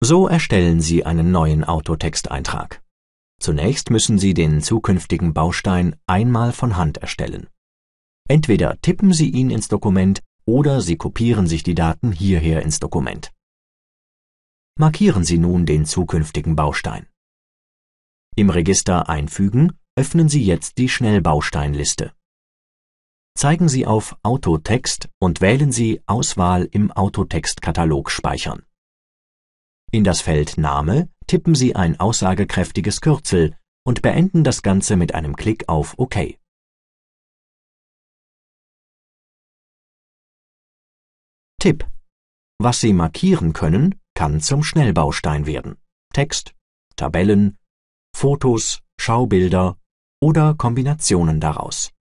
So erstellen Sie einen neuen Autotexteintrag. Zunächst müssen Sie den zukünftigen Baustein einmal von Hand erstellen. Entweder tippen Sie ihn ins Dokument oder Sie kopieren sich die Daten hierher ins Dokument. Markieren Sie nun den zukünftigen Baustein. Im Register Einfügen öffnen Sie jetzt die Schnellbausteinliste. Zeigen Sie auf Autotext und wählen Sie Auswahl im Autotextkatalog speichern. In das Feld Name tippen Sie ein aussagekräftiges Kürzel und beenden das Ganze mit einem Klick auf OK. Tipp. Was Sie markieren können, kann zum Schnellbaustein werden. Text, Tabellen, Fotos, Schaubilder oder Kombinationen daraus.